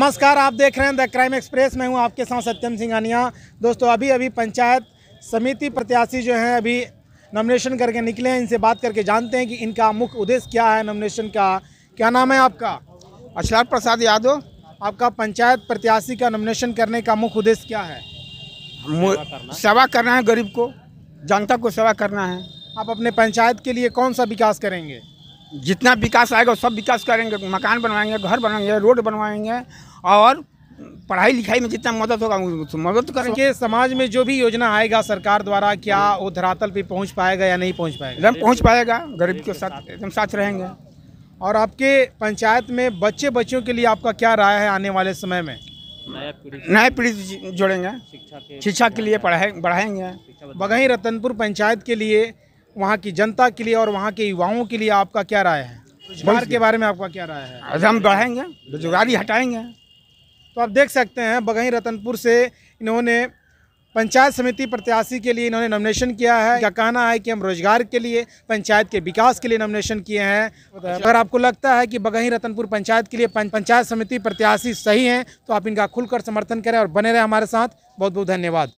नमस्कार आप देख रहे हैं द क्राइम एक्सप्रेस मैं हूं आपके साथ सत्यम सिंह अनिया दोस्तों अभी अभी पंचायत समिति प्रत्याशी जो हैं अभी नॉमिनेशन करके निकले हैं इनसे बात करके जानते हैं कि इनका मुख्य उद्देश्य क्या है नॉमिनेशन का क्या नाम है आपका अशलार प्रसाद यादव आपका पंचायत प्रत्याशी का नॉमिनेशन करने का मुख्य उद्देश्य क्या है सेवा करना है गरीब को जनता को सेवा करना है आप अपने पंचायत के लिए कौन सा विकास करेंगे जितना विकास आएगा सब विकास करेंगे मकान बनवाएंगे घर बनवाएंगे रोड बनवाएंगे और पढ़ाई लिखाई में जितना मदद होगा मदद करेंगे समाज में जो भी योजना आएगा सरकार द्वारा क्या वो धरातल पे पहुंच पाएगा या नहीं पहुंच पाएगा एकदम पहुंच पाएगा गरीब के साथ एकदम साथ रहेंगे और आपके पंचायत में बच्चे बच्चों के लिए आपका क्या राय है आने वाले समय में नए पीढ़ी जोड़ेंगे शिक्षा के लिए बढ़ाएंगे बगही रतनपुर पंचायत के लिए वहाँ की जनता के लिए और वहाँ के युवाओं के लिए आपका क्या राय है रोजगार के बारे में आपका क्या राय है हम बढ़ाएंगे बेरोजगारी हटाएंगे तो आप देख सकते हैं बगही रतनपुर से इन्होंने पंचायत समिति प्रत्याशी के लिए इन्होंने नॉमिनेशन किया है क्या कहना है कि हम रोजगार के लिए पंचायत के विकास के लिए नॉमिनेशन किए हैं अगर आपको लगता है कि बगही रतनपुर पंचायत के लिए पंचायत समिति प्रत्याशी सही हैं तो आप इनका खुलकर समर्थन करें और बने रहें हमारे साथ बहुत बहुत धन्यवाद